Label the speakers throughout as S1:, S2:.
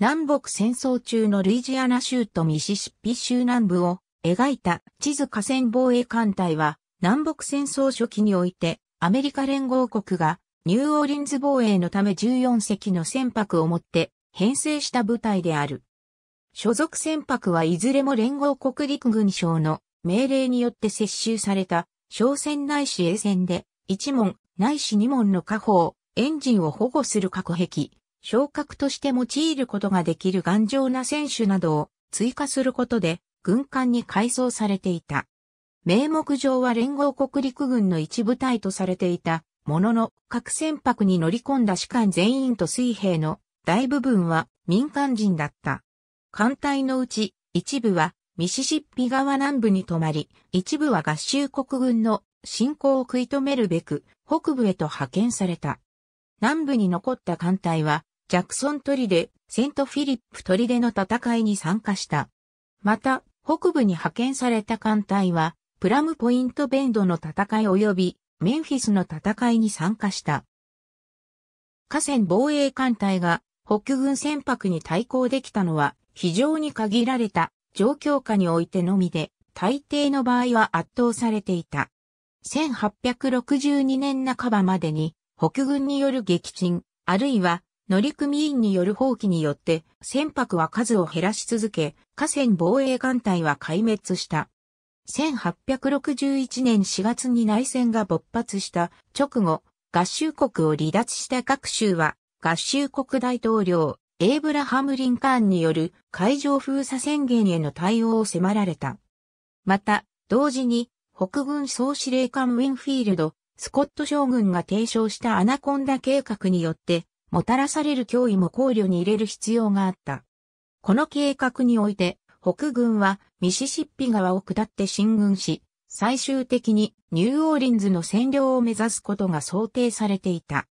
S1: 南北戦争中のルイジアナ州とミシシッピ州南部を描いた地図河川防衛艦隊は南北戦争初期においてアメリカ連合国がニューオーリンズ防衛のため14隻の船舶を持って編成した部隊である。所属船舶はいずれも連合国陸軍省の命令によって接収された商船内市衛船で1門内市2門の火砲、エンジンを保護する隔壁、昇格として用いることができる頑丈な選手などを追加することで軍艦に改装されていた。名目上は連合国陸軍の一部隊とされていたものの各船舶に乗り込んだ士官全員と水兵の大部分は民間人だった。艦隊のうち一部はミシシッピ川南部に泊まり、一部は合衆国軍の侵攻を食い止めるべく北部へと派遣された。南部に残った艦隊はジャクソン砦、セントフィリップ砦の戦いに参加した。また、北部に派遣された艦隊は、プラムポイントベンドの戦い及び、メンフィスの戦いに参加した。河川防衛艦隊が北軍船舶に対抗できたのは非常に限られた状況下においてのみで、大抵の場合は圧倒されていた。1862年半ばまでに北軍による撃沈、あるいは乗組員による放棄によって船舶は数を減らし続け、河川防衛艦隊は壊滅した。1861年4月に内戦が勃発した直後、合衆国を離脱した各州は合衆国大統領、エイブラハム・リンカーンによる海上封鎖宣言への対応を迫られた。また、同時に北軍総司令官ウィンフィールド、スコット将軍が提唱したアナコンダ計画によってもたらされる脅威も考慮に入れる必要があった。この計画において、北軍はミシシッピ川を下って進軍し、最終的にニューオーリンズの占領を目指すことが想定されていた。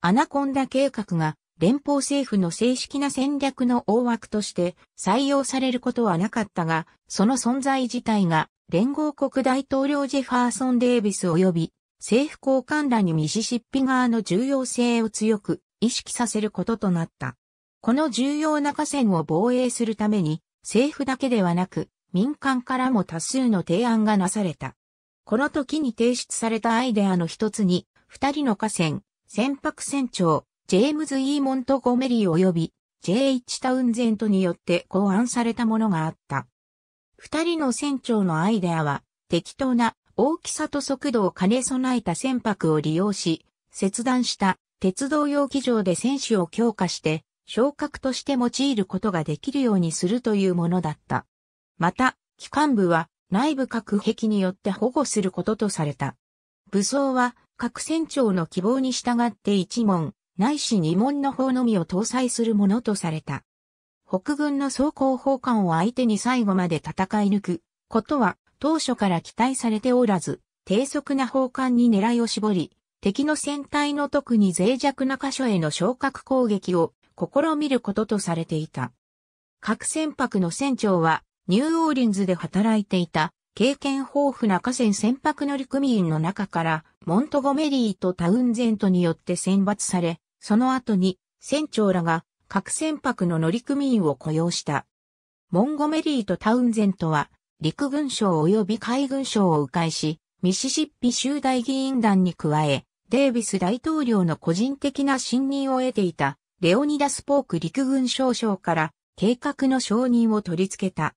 S1: アナコンダ計画が連邦政府の正式な戦略の大枠として採用されることはなかったが、その存在自体が連合国大統領ジェファーソン・デービス及び政府高官らにミシシッピ側の重要性を強く意識させることとなった。この重要な河川を防衛するために、政府だけではなく、民間からも多数の提案がなされた。この時に提出されたアイデアの一つに、二人の河川、船舶船長、ジェームズ・イー・モントゴメリー及び、J.H. タウンゼントによって考案されたものがあった。二人の船長のアイデアは、適当な大きさと速度を兼ね備えた船舶を利用し、切断した鉄道用機場で選手を強化して、昇格として用いることができるようにするというものだった。また、機関部は内部兵壁によって保護することとされた。武装は各船長の希望に従って1門、ないし2門の方のみを搭載するものとされた。北軍の装甲砲艦を相手に最後まで戦い抜くことは当初から期待されておらず、低速な砲艦に狙いを絞り、敵の船体の特に脆弱な箇所への昇格攻撃を試みることとされていた。各船舶の船長はニューオーリンズで働いていた経験豊富な河川船舶乗組員の中からモントゴメリーとタウンゼントによって選抜され、その後に船長らが各船舶の乗組員を雇用した。モンゴメリーとタウンゼントは陸軍省及び海軍省を迂回し、ミシシッピ州大議員団に加え、デービス大統領の個人的な信任を得ていた、レオニダス・ポーク陸軍少将から計画の承認を取り付けた。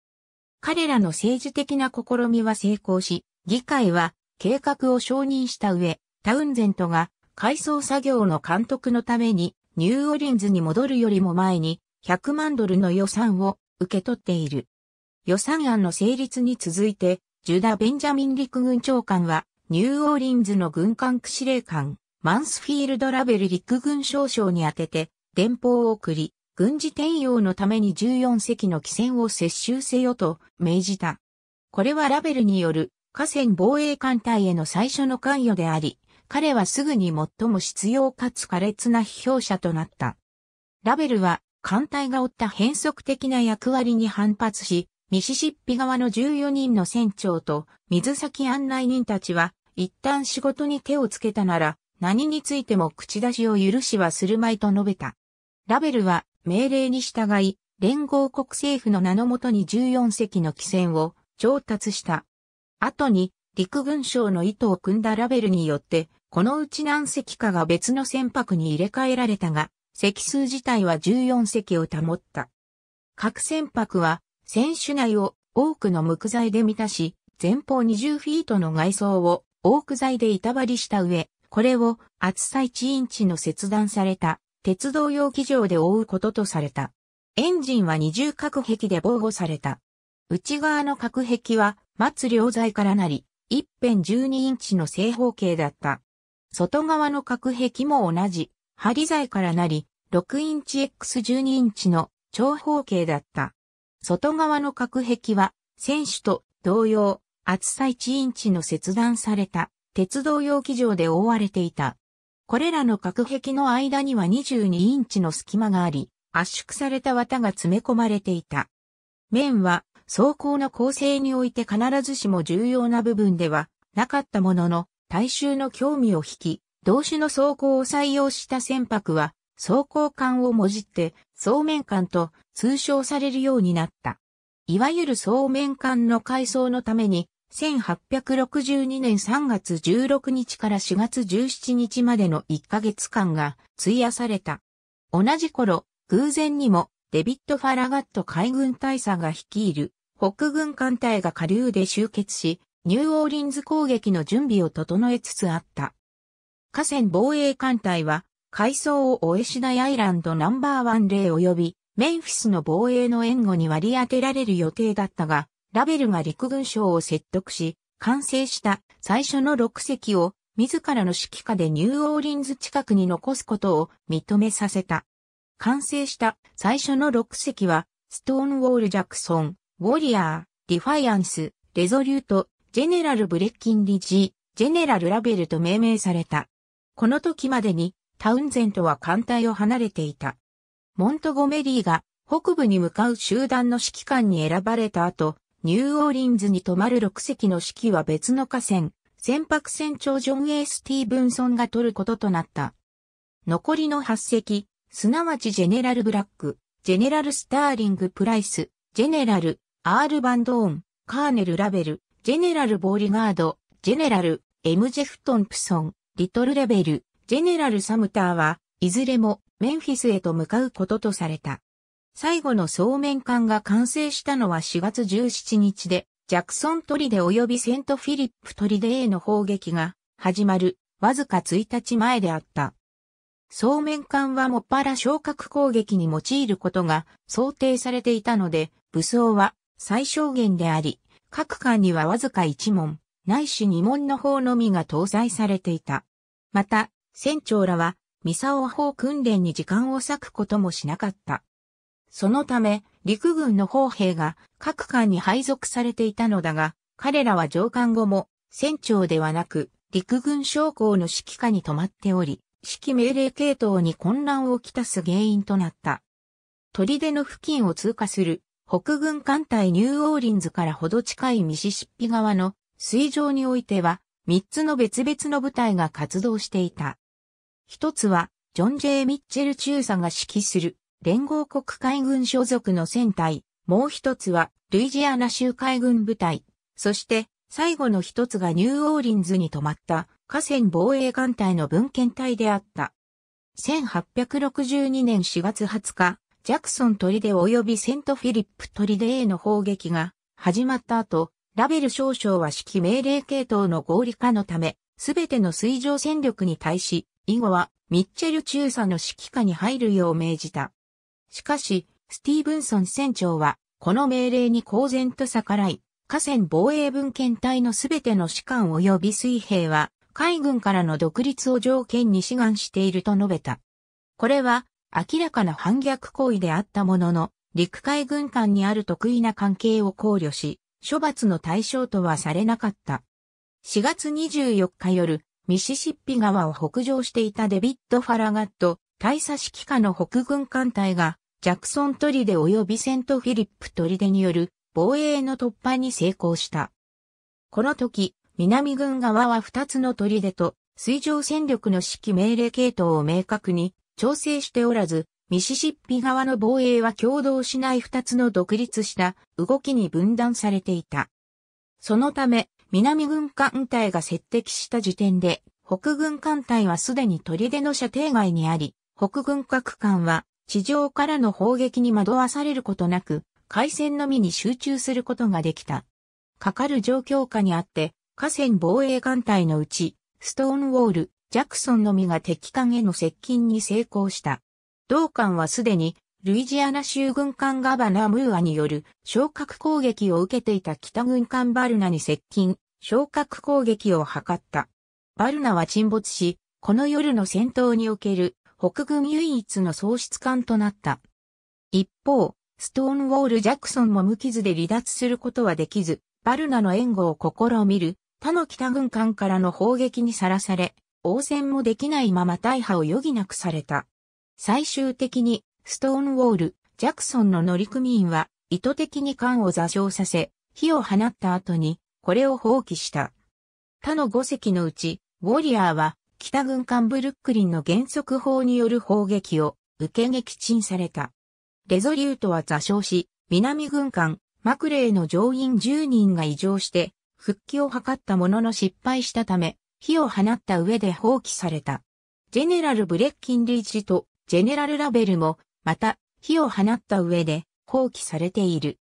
S1: 彼らの政治的な試みは成功し、議会は計画を承認した上、タウンゼントが改装作業の監督のためにニューオリンズに戻るよりも前に100万ドルの予算を受け取っている。予算案の成立に続いて、ジュダ・ベンジャミン陸軍長官はニューオーリンズの軍艦区司令官、マンスフィールド・ラベル陸軍少将に当てて、電報を送り、軍事転用のために14隻の機船を接収せよと命じた。これはラベルによる河川防衛艦隊への最初の関与であり、彼はすぐに最も必要かつ苛烈な批評者となった。ラベルは艦隊が負った変則的な役割に反発し、ミシシッピ側の14人の船長と水先案内人たちは一旦仕事に手をつけたなら、何についても口出しを許しはするまいと述べた。ラベルは命令に従い、連合国政府の名のもとに14隻の汽船を調達した。後に陸軍省の意図を組んだラベルによって、このうち何隻かが別の船舶に入れ替えられたが、隻数自体は14隻を保った。各船舶は船首内を多くの木材で満たし、前方20フィートの外装をオーク材で板張りした上、これを厚さ1インチの切断された鉄道用機場で覆うこととされた。エンジンは二重隔壁で防護された。内側の隔壁は末両材からなり、一辺12インチの正方形だった。外側の隔壁も同じ、針材からなり、6インチ X12 インチの長方形だった。外側の隔壁は、選手と同様、厚さ1インチの切断された鉄道用機場で覆われていた。これらの隔壁の間には22インチの隙間があり、圧縮された綿が詰め込まれていた。面は装甲の構成において必ずしも重要な部分ではなかったものの、大衆の興味を引き、同種の装甲を採用した船舶は、装甲艦をもじって、そうめん艦と通称されるようになった。いわゆるそうめん艦の改装のために、1862年3月16日から4月17日までの1ヶ月間が費やされた。同じ頃、偶然にもデビッド・ファラガット海軍大佐が率いる北軍艦隊が下流で集結し、ニューオーリンズ攻撃の準備を整えつつあった。河川防衛艦隊は、海藻をオエシないアイランドナンバーワン例及び、メンフィスの防衛の援護に割り当てられる予定だったが、ラベルが陸軍省を説得し、完成した最初の6隻を自らの指揮下でニューオーリンズ近くに残すことを認めさせた。完成した最初の6隻は、ストーンウォール・ジャクソン、ウォリアー、ディファイアンス、レゾリュート、ジェネラル・ブレッキンリジー、ジェネラル・ラベルと命名された。この時までに、タウンゼントは艦隊を離れていた。モントゴメリーが北部に向かう集団の指揮官に選ばれた後、ニューオーリンズに泊まる6隻の指揮は別の河川、船舶船長ジョン・ A・ スティーブンソンが取ることとなった。残りの8隻、すなわちジェネラル・ブラック、ジェネラル・スターリング・プライス、ジェネラル、アール・バンドーン、カーネル・ラベル、ジェネラル・ボーリガード、ジェネラル、エム・ジェフ・トンプソン、リトル・レベル、ジェネラル・サムターは、いずれもメンフィスへと向かうこととされた。最後の総面艦が完成したのは4月17日で、ジャクソン砦及びセントフィリップ砦への砲撃が始まるわずか1日前であった。総面艦はもっぱら昇格攻撃に用いることが想定されていたので、武装は最小限であり、各艦にはわずか1門、ないし2門の砲のみが搭載されていた。また、船長らは、ミサオ砲訓練に時間を割くこともしなかった。そのため、陸軍の砲兵が各艦に配属されていたのだが、彼らは上官後も船長ではなく、陸軍将校の指揮下に止まっており、指揮命令系統に混乱をきたす原因となった。砦の付近を通過する北軍艦隊ニューオーリンズからほど近いミシシッピ側の水上においては、三つの別々の部隊が活動していた。一つは、ジョン・ジェイ・ミッチェル中佐が指揮する連合国海軍所属の船隊、もう一つはルイジアナ州海軍部隊、そして最後の一つがニューオーリンズに泊まった河川防衛艦隊の文献隊であった。1862年4月20日、ジャクソン砦及びセントフィリップ砦への砲撃が始まった後、ラベル少将は指揮命令系統の合理化のため、すべての水上戦力に対し、以後はミッチェル中佐の指揮下に入るよう命じた。しかし、スティーブンソン船長は、この命令に公然と逆らい、河川防衛文献隊のすべての士官及び水兵は、海軍からの独立を条件に志願していると述べた。これは、明らかな反逆行為であったものの、陸海軍間にある得意な関係を考慮し、処罰の対象とはされなかった。4月24日夜、ミシシッピ川を北上していたデビッド・ファラガット、大佐指揮下の北軍艦隊がジャクソン砦及びセントフィリップ砦による防衛の突破に成功した。この時、南軍側は2つの砦と水上戦力の指揮命令系統を明確に調整しておらず、ミシシッピ側の防衛は共同しない2つの独立した動きに分断されていた。そのため、南軍艦隊が接敵した時点で、北軍艦隊はすでに砦の射程外にあり、北軍各艦は地上からの砲撃に惑わされることなく、海戦のみに集中することができた。かかる状況下にあって、河川防衛艦隊のうち、ストーンウォール、ジャクソンのみが敵艦への接近に成功した。同艦はすでに、ルイジアナ州軍艦ガバナムーアによる昇格攻撃を受けていた北軍艦バルナに接近、昇格攻撃を図った。バルナは沈没し、この夜の戦闘における北軍唯一の喪失艦となった。一方、ストーンウォール・ジャクソンも無傷で離脱することはできず、バルナの援護を試みる他の北軍艦からの砲撃にさらされ、応戦もできないまま大破を余儀なくされた。最終的に、ストーンウォール・ジャクソンの乗組員は、意図的に艦を座礁させ、火を放った後に、これを放棄した。他の5隻のうち、ウォリアーは北軍艦ブルックリンの原則砲による砲撃を受け撃沈された。レゾリュートは座礁し、南軍艦、マクレーの乗員10人が異常して、復帰を図ったものの失敗したため、火を放った上で放棄された。ジェネラル・ブレッキンリーチとジェネラル・ラベルも、また、火を放った上で放棄されている。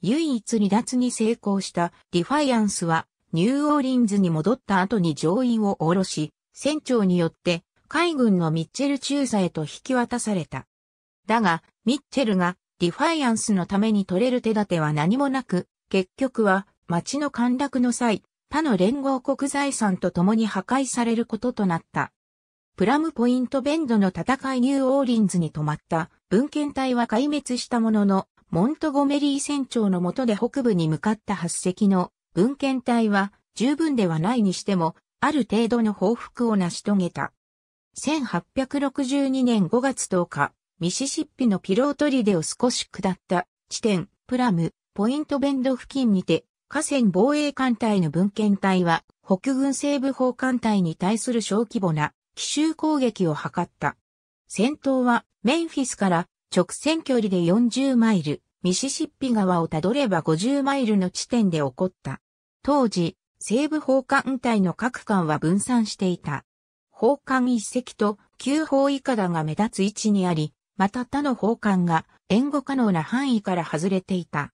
S1: 唯一離脱に成功したディファイアンスは、ニューオーリンズに戻った後に乗員を降ろし、船長によって海軍のミッチェル中佐へと引き渡された。だが、ミッチェルがディファイアンスのために取れる手立ては何もなく、結局は町の陥落の際、他の連合国財産と共に破壊されることとなった。プラムポイントベンドの戦いニューオーリンズに泊まった文献隊は壊滅したものの、モントゴメリー船長の下で北部に向かった8隻の文献隊は十分ではないにしてもある程度の報復を成し遂げた。1862年5月10日、ミシシッピのピロートリデを少し下った地点、プラム、ポイントベンド付近にて、河川防衛艦隊の文献隊は、北軍西部砲艦隊に対する小規模な奇襲攻撃を図った。戦闘は、メンフィスから直線距離で40マイル、ミシシッピ川をたどれば50マイルの地点で起こった。当時、西部法官隊の各艦は分散していた。法官一隻と旧法以下だが目立つ位置にあり、また他の法官が援護可能な範囲から外れていた。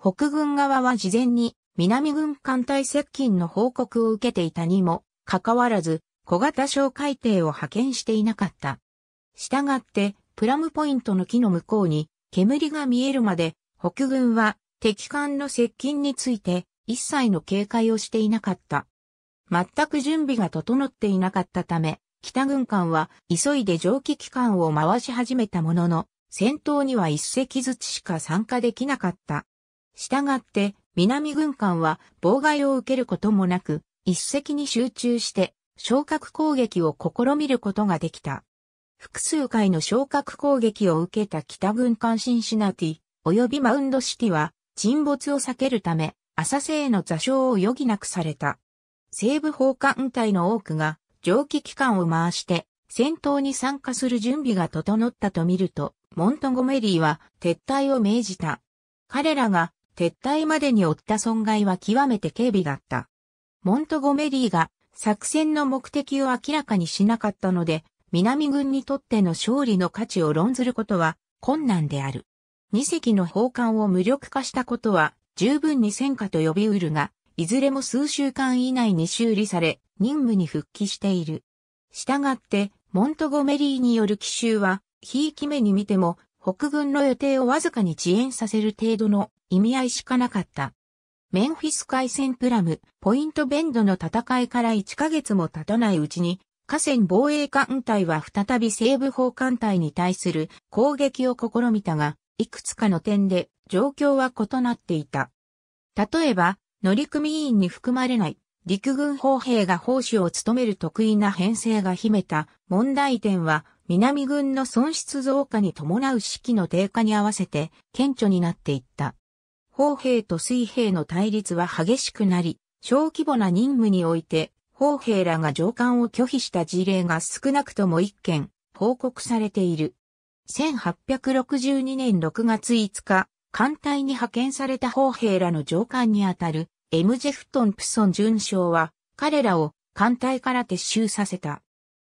S1: 北軍側は事前に南軍艦隊接近の報告を受けていたにも、かかわらず小型哨戒艇を派遣していなかった。したがって、プラムポイントの木の向こうに煙が見えるまで、北軍は敵艦の接近について一切の警戒をしていなかった。全く準備が整っていなかったため、北軍艦は急いで蒸気機関を回し始めたものの、戦闘には一隻ずつしか参加できなかった。したがって、南軍艦は妨害を受けることもなく、一隻に集中して昇格攻撃を試みることができた。複数回の昇格攻撃を受けた北軍艦シンシナティ、及びマウンドシティは沈没を避けるため、浅瀬への座礁を余儀なくされた。西部砲艦隊の多くが蒸気機関を回して戦闘に参加する準備が整ったと見ると、モントゴメリーは撤退を命じた。彼らが撤退までに負った損害は極めて軽微だった。モントゴメリーが作戦の目的を明らかにしなかったので、南軍にとっての勝利の価値を論ずることは困難である。二隻の砲艦を無力化したことは十分に戦果と呼びうるが、いずれも数週間以内に修理され、任務に復帰している。したがって、モントゴメリーによる奇襲は、ひいき目に見ても、北軍の予定をわずかに遅延させる程度の意味合いしかなかった。メンフィス海戦プラム、ポイントベンドの戦いから1ヶ月も経たないうちに、河川防衛艦隊は再び西部砲艦隊に対する攻撃を試みたが、いくつかの点で状況は異なっていた。例えば、乗組員に含まれない陸軍砲兵が砲手を務める得意な編成が秘めた問題点は南軍の損失増加に伴う士気の低下に合わせて顕著になっていった。砲兵と水兵の対立は激しくなり、小規模な任務において砲兵らが上官を拒否した事例が少なくとも一件報告されている。1862年6月5日、艦隊に派遣された砲兵らの上官にあたるエム・ジェフトンプソン巡将は彼らを艦隊から撤収させた。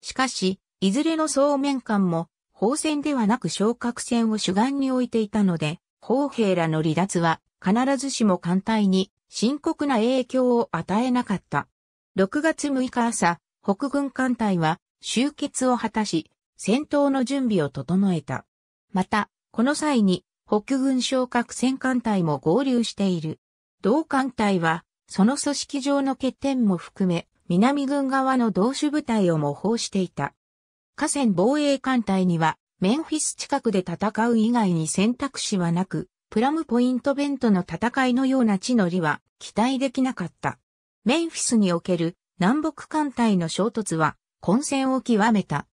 S1: しかし、いずれの総面艦も砲戦ではなく昇格戦を主眼に置いていたので、砲兵らの離脱は必ずしも艦隊に深刻な影響を与えなかった。6月6日朝、北軍艦隊は終結を果たし、戦闘の準備を整えた。また、この際に北軍昇格戦艦隊も合流している。同艦隊は、その組織上の欠点も含め、南軍側の同種部隊を模倣していた。河川防衛艦隊には、メンフィス近くで戦う以外に選択肢はなく、プラムポイントベントの戦いのような地の利は期待できなかった。メンフィスにおける南北艦隊の衝突は混戦を極めた。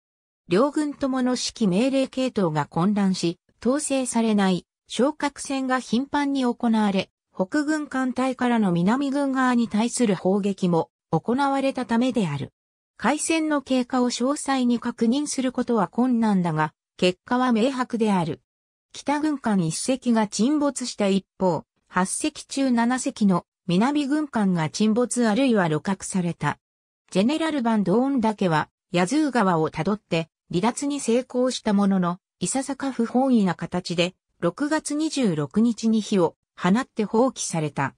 S1: 両軍ともの指揮命令系統が混乱し、統制されない昇格戦が頻繁に行われ、北軍艦隊からの南軍側に対する砲撃も行われたためである。海戦の経過を詳細に確認することは困難だが、結果は明白である。北軍艦1隻が沈没した一方、8隻中7隻の南軍艦が沈没あるいは露獲された。ジェネラル・バンドーンだけは、ヤズー川をたどって離脱に成功したものの、いささか不本意な形で、6月26日に火を放って放棄された。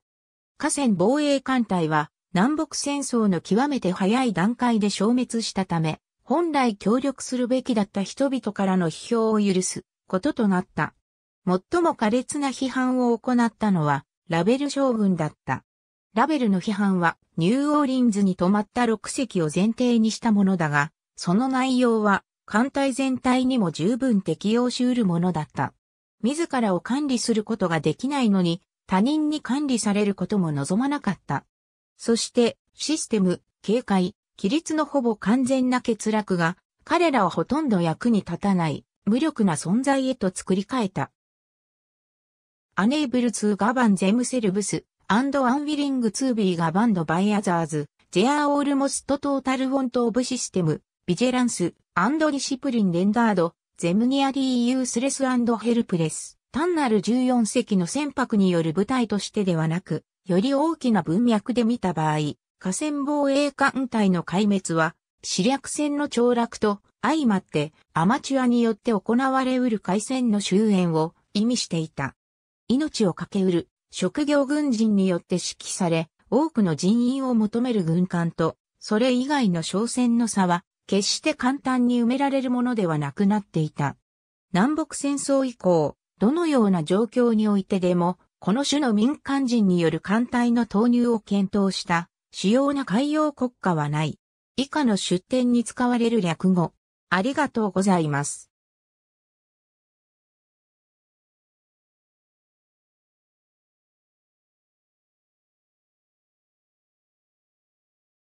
S1: 河川防衛艦隊は、南北戦争の極めて早い段階で消滅したため、本来協力するべきだった人々からの批評を許すこととなった。最も苛烈な批判を行ったのは、ラベル将軍だった。ラベルの批判は、ニューオーリンズに泊まった6隻を前提にしたものだが、その内容は、艦隊全体にも十分適用し得るものだった。自らを管理することができないのに、他人に管理されることも望まなかった。そして、システム、警戒、規律のほぼ完全な欠落が、彼らはほとんど役に立たない、無力な存在へと作り変えた。Unable to g o v e n t e m s e l v e s and unwilling to be governed by others, they are almost total n t of system, v i g l a n c e アンドリシプリンレンダード、ゼムニアデー・ユースレスヘルプレス。単なる14隻の船舶による部隊としてではなく、より大きな文脈で見た場合、河川防衛艦隊の壊滅は、死略船の凋落と相まってアマチュアによって行われうる海戦の終焉を意味していた。命を懸けうる職業軍人によって指揮され、多くの人員を求める軍艦と、それ以外の商船の差は決して簡単に埋められるものではなくなっていた。南北戦争以降、どのような状況においてでも、この種の民間人による艦隊の投入を検討した主要な海洋国家はない。以下の出典に使われる略語。ありがとうございます。